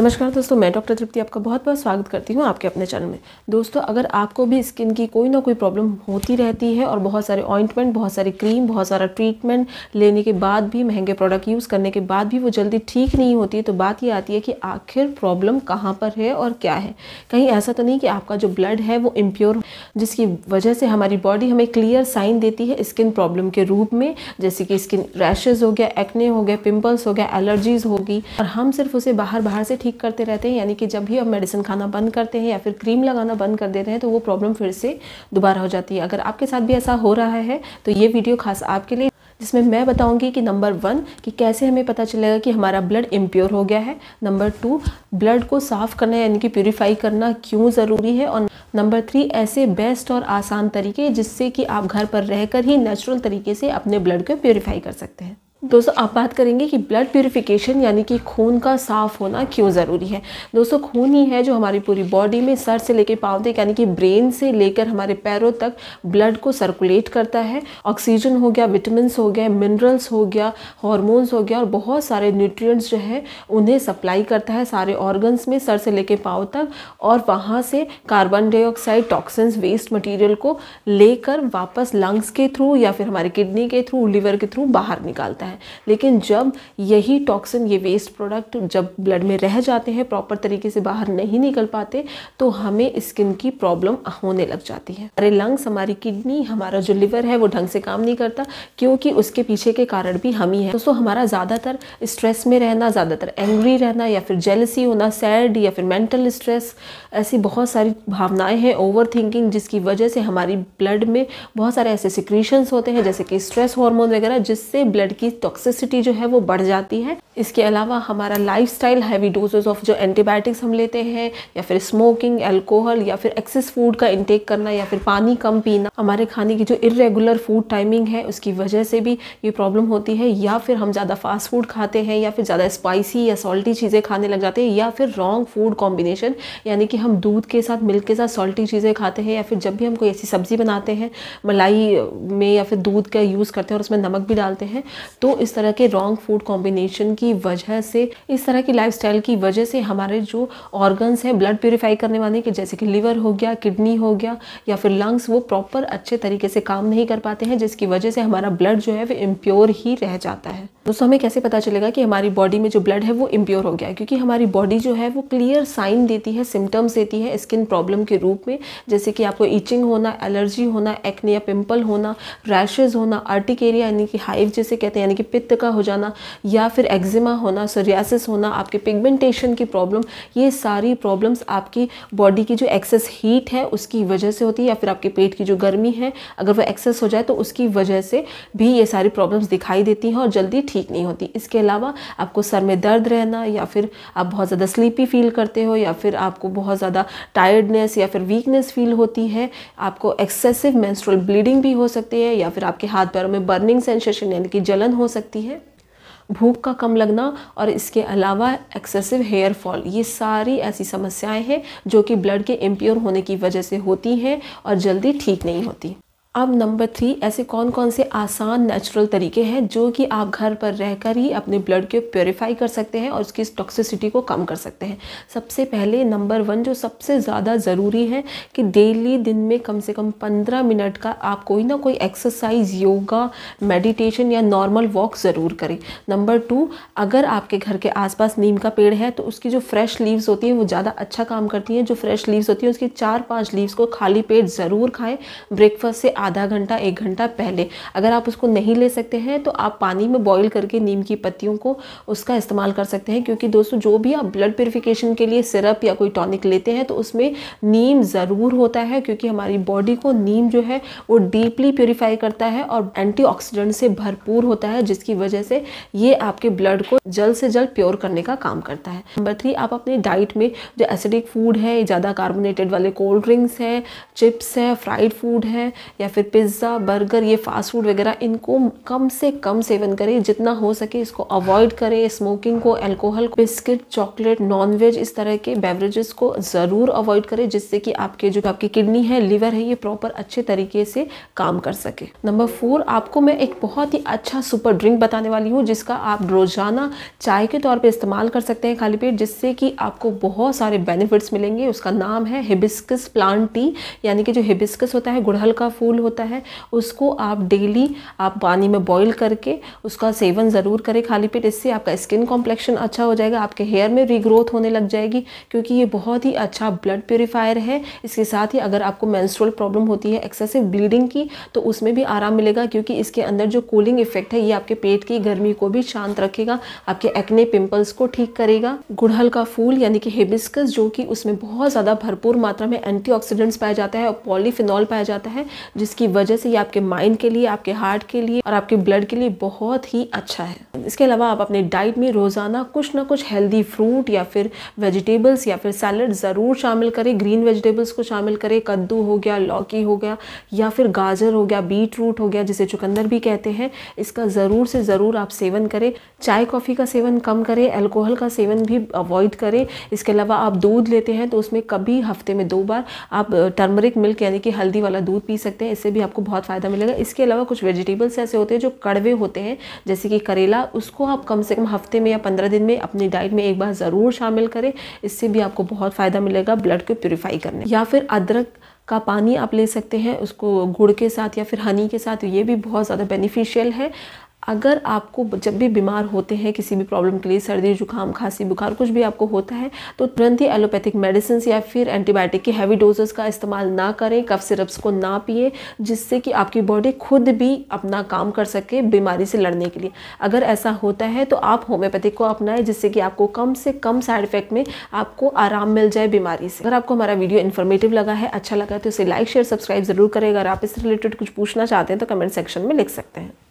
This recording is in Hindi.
नमस्कार दोस्तों मैं डॉक्टर तृप्ति आपका बहुत बहुत स्वागत करती हूँ आपके अपने चैनल में दोस्तों अगर आपको भी स्किन की कोई ना कोई प्रॉब्लम होती रहती है और बहुत सारे ऑइंटमेंट बहुत सारी क्रीम बहुत सारा ट्रीटमेंट लेने के बाद भी महंगे प्रोडक्ट यूज़ करने के बाद भी वो जल्दी ठीक नहीं होती है तो बात ये आती है कि आखिर प्रॉब्लम कहाँ पर है और क्या है कहीं ऐसा तो नहीं कि आपका जो ब्लड है वो इम्प्योर जिसकी वजह से हमारी बॉडी हमें क्लियर साइन देती है स्किन प्रॉब्लम के रूप में जैसे कि स्किन रैशेज़ हो गया एक्ने हो गया पिम्पल्स हो गया एलर्जीज़ होगी और हम सिर्फ उसे बाहर बाहर से ठीक ठीक करते रहते हैं यानी कि जब भी हम मेडिसिन खाना बंद करते हैं या फिर क्रीम लगाना बंद कर देते हैं तो वो प्रॉब्लम फिर से दोबारा हो जाती है अगर आपके साथ भी ऐसा हो रहा है तो ये वीडियो खास आपके लिए जिसमें मैं बताऊंगी कि नंबर वन कि कैसे हमें पता चलेगा कि हमारा ब्लड इम्प्योर हो गया है नंबर टू ब्लड को साफ़ करना यानी कि प्योरीफाई करना क्यों ज़रूरी है और नंबर थ्री ऐसे बेस्ट और आसान तरीके जिससे कि आप घर पर रहकर ही नेचुरल तरीके से अपने ब्लड को प्योरीफाई कर सकते हैं दोस्तों आप बात करेंगे कि ब्लड प्योरीफिकेशन यानी कि खून का साफ होना क्यों ज़रूरी है दोस्तों खून ही है जो हमारी पूरी बॉडी में सर से लेकर पाँव तक यानी कि ब्रेन से लेकर हमारे पैरों तक ब्लड को सर्कुलेट करता है ऑक्सीजन हो गया विटामिन हो गए मिनरल्स हो गया हॉर्मोन्स हो गया और बहुत सारे न्यूट्रियट्स जो है उन्हें सप्लाई करता है सारे ऑर्गन्स में सर से लेकर पाँव तक और वहाँ से carbon dioxide toxins waste material को लेकर वापस लंग्स के थ्रू या फिर हमारे किडनी के थ्रू लिवर के थ्रू बाहर निकालता है लेकिन जब यही टॉक्सिन ये वेस्ट प्रोडक्ट जब ब्लड में रह जाते हैं प्रॉपर तरीके से बाहर नहीं निकल पाते तो हमें स्किन की प्रॉब्लम होने लग जाती है हमारे लंग्स हमारी किडनी हमारा जो लिवर है वो ढंग से काम नहीं करता क्योंकि उसके पीछे के कारण भी हम ही है दोस्तों हमारा ज़्यादातर स्ट्रेस में रहना ज़्यादातर एंग्री रहना या फिर जेलसी होना सैड या फिर मेंटल स्ट्रेस ऐसी बहुत सारी भावनाएं हैं ओवर थिंकिंग जिसकी वजह से हमारी ब्लड में बहुत सारे ऐसे सिक्रीशंस होते हैं जैसे कि स्ट्रेस हॉर्मोन वगैरह जिससे ब्लड की टॉक्सिसिटी जो है वो बढ़ जाती है इसके अलावा हमारा स्टाइल हैवी डोजेज ऑफ जो एंटीबायोटिक्स हम लेते हैं या फिर स्मोकिंग एल्कोहल या फिर एक्सेस फूड का इंटेक करना या फिर पानी कम पीना हमारे खाने की जो इरेगुलर फूड टाइमिंग है उसकी वजह से भी ये प्रॉब्लम होती है या फिर हम ज़्यादा फास्ट फूड खाते हैं या फिर ज़्यादा स्पाइसी या सॉल्टी चीज़ें खाने लग जाते हैं या फिर रॉन्ग फूड कॉम्बिनेशन यानी कि हम दूध के साथ मिल्क के साथ सॉल्टी चीज़ें खाते हैं या फिर जब भी हम कोई ऐसी सब्ज़ी बनाते हैं मलाई में या फिर दूध का यूज़ करते हैं और उसमें नमक भी डालते हैं तो इस तरह के रॉन्ग फूड कॉम्बिनेशन की वजह से इस तरह की लाइफ की वजह से हमारे जो ऑर्गन्स हैं ब्लड प्योरीफाई करने वाले कि जैसे कि लिवर हो गया किडनी हो गया या फिर लंग्स वो प्रॉपर अच्छे तरीके से काम नहीं कर पाते हैं जिसकी वजह से हमारा ब्लड जो है वो इम्प्योर ही रह जाता है दोस्तों हमें कैसे पता चलेगा कि हमारी बॉडी में जो ब्लड है वो इम्प्योर हो गया क्योंकि हमारी बॉडी जो है वो क्लियर साइन देती है सिम्टम्स देती है स्किन प्रॉब्लम के रूप में जैसे कि आपको ईचिंग होना एलर्जी होना एक्ने या पिम्पल होना रैशेज होना आर्टिक एरिया यानी कि हाइव जैसे कहते हैं यानी कि कि पित्त का हो जाना या फिर एक्जिमा होना सोरियासिस होना आपके पिगमेंटेशन की प्रॉब्लम ये सारी प्रॉब्लम्स आपकी बॉडी की जो एक्सेस हीट है उसकी वजह से होती है या फिर आपके पेट की जो गर्मी है अगर वो एक्सेस हो जाए तो उसकी वजह से भी ये सारी प्रॉब्लम्स दिखाई देती हैं और जल्दी ठीक नहीं होती इसके अलावा आपको सर में दर्द रहना या फिर आप बहुत ज़्यादा स्लीपी फील करते हो या फिर आपको बहुत ज़्यादा टायर्डनेस या फिर वीकनेस फील होती है आपको एक्सेसिव मेंस्ट्रुअल ब्लीडिंग भी हो सकती है या फिर आपके हाथ पैरों में बर्निंग सेंसेशन यानी कि जलन हो सकती है भूख का कम लगना और इसके अलावा एक्सेसिव हेयर फॉल ये सारी ऐसी समस्याएं हैं जो कि ब्लड के इम्प्योर होने की वजह से होती हैं और जल्दी ठीक नहीं होती अब नंबर थ्री ऐसे कौन कौन से आसान नेचुरल तरीके हैं जो कि आप घर पर रहकर ही अपने ब्लड को प्योरीफाई कर सकते हैं और उसकी टॉक्सिसिटी को कम कर सकते हैं सबसे पहले नंबर वन जो सबसे ज़्यादा ज़रूरी है कि डेली दिन में कम से कम पंद्रह मिनट का आप कोई ना कोई एक्सरसाइज योगा मेडिटेशन या नॉर्मल वॉक ज़रूर करें नंबर टू अगर आपके घर के आसपास नीम का पेड़ है तो उसकी जो फ्रेश लीव्स होती हैं वो ज़्यादा अच्छा काम करती हैं जो फ्रेश लीव्स होती हैं उसकी चार पाँच लीव्स को खाली पेट ज़रूर खाएँ ब्रेकफास्ट से आधा घंटा एक घंटा पहले अगर आप उसको नहीं ले सकते हैं तो आप पानी में बॉईल करके नीम की पत्तियों को उसका इस्तेमाल कर सकते हैं क्योंकि दोस्तों जो भी आप ब्लड प्योरीफिकेशन के लिए सिरप या कोई टॉनिक लेते हैं तो उसमें नीम ज़रूर होता है क्योंकि हमारी बॉडी को नीम जो है वो डीपली प्योरीफाई करता है और एंटी से भरपूर होता है जिसकी वजह से ये आपके ब्लड को जल्द से जल्द प्योर करने का काम करता है नंबर थ्री आप अपनी डाइट में जो एसिडिक फूड है ज़्यादा कार्बोनेटेड वाले कोल्ड ड्रिंक्स हैं चिप्स हैं फ्राइड फूड है या फिर पिज़्ज़ा बर्गर ये फास्ट फूड वगैरह इनको कम से कम सेवन करें जितना हो सके इसको अवॉइड करें स्मोकिंग को को बिस्किट चॉकलेट नॉनवेज इस तरह के बेवरेजेस को ज़रूर अवॉइड करें जिससे कि आपके जो आपकी किडनी है लिवर है ये प्रॉपर अच्छे तरीके से काम कर सके नंबर फोर आपको मैं एक बहुत ही अच्छा सुपर ड्रिंक बताने वाली हूँ जिसका आप रोज़ाना चाय के तौर पर इस्तेमाल कर सकते हैं खाली पेट जिससे कि आपको बहुत सारे बेनिफिट्स मिलेंगे उसका नाम है हिबिस्कस प्लांट टी यानी कि जो हिबिस्कस होता है गुड़हल का फूल होता है उसको आप डेली आप पानी में बॉईल करके उसका सेवन ज़रूर करें खाली पेट इससे आपका स्किन कॉम्प्लेक्शन अच्छा हो जाएगा आपके हेयर में रीग्रोथ होने लग जाएगी क्योंकि ये बहुत ही अच्छा ब्लड प्योरीफायर है इसके साथ ही अगर आपको मैंस्ट्रल प्रॉब्लम होती है एक्सेसिव ब्लीडिंग की तो उसमें भी आराम मिलेगा क्योंकि इसके अंदर जो कूलिंग इफेक्ट है ये आपके पेट की गर्मी को भी शांत रखेगा आपके एक्ने पिंपल्स को ठीक करेगा गुड़हल का फूल यानी कि हेबिस्कस जो कि उसमें बहुत ज़्यादा भरपूर मात्रा में एंटीऑक्सीडेंट्स पाया जाता है और पॉलीफिनॉल पाया जाता है जिस जिसकी वजह से ये आपके माइंड के लिए आपके हार्ट के लिए और आपके ब्लड के लिए बहुत ही अच्छा है इसके अलावा आप अपने डाइट में रोज़ाना कुछ ना कुछ हेल्दी फ्रूट या फिर वेजिटेबल्स या फिर सैलड ज़रूर शामिल करें ग्रीन वेजिटेबल्स को शामिल करें कद्दू हो गया लौकी हो गया या फिर गाजर हो गया बीट रूट हो गया जिसे चुकंदर भी कहते हैं इसका ज़रूर से ज़रूर आप सेवन करें चाय कॉफ़ी का सेवन कम करें अल्कोहल का सेवन भी अवॉइड करें इसके अलावा आप दूध लेते हैं तो उसमें कभी हफ्ते में दो बार आप टर्मरिक मिल्क यानी कि हल्दी वाला दूध पी सकते हैं इससे भी आपको बहुत फ़ायदा मिलेगा इसके अलावा कुछ वेजिटेबल्स ऐसे होते हैं जो कड़वे होते हैं जैसे कि करेला उसको आप कम से कम हफ्ते में या पंद्रह दिन में अपनी डाइट में एक बार ज़रूर शामिल करें इससे भी आपको बहुत फ़ायदा मिलेगा ब्लड को प्योरीफाई करने या फिर अदरक का पानी आप ले सकते हैं उसको गुड़ के साथ या फिर हनी के साथ ये भी बहुत ज़्यादा बेनिफिशियल है अगर आपको जब भी बीमार होते हैं किसी भी प्रॉब्लम के लिए सर्दी जुकाम खांसी बुखार कुछ भी आपको होता है तो तुरंत ही एलोपैथिक मेडिसिन या फिर एंटीबायोटिक की हैवी डोजेस का इस्तेमाल ना करें कफ सिरप्स को ना पिए जिससे कि आपकी बॉडी खुद भी अपना काम कर सके बीमारी से लड़ने के लिए अगर ऐसा होता है तो आप होम्योपैथिक को अपनाएं जिससे कि आपको कम से कम साइड इफेक्ट में आपको आराम मिल जाए बीमारी से अगर आपको हमारा वीडियो इन्फॉर्मेटिव लगा है अच्छा लगा है तो इसे लाइक शेयर सब्सक्राइब जरूर करें अगर आप इससे रिलेटेड कुछ पूछना चाहते हैं तो कमेंट सेक्शन में लिख सकते हैं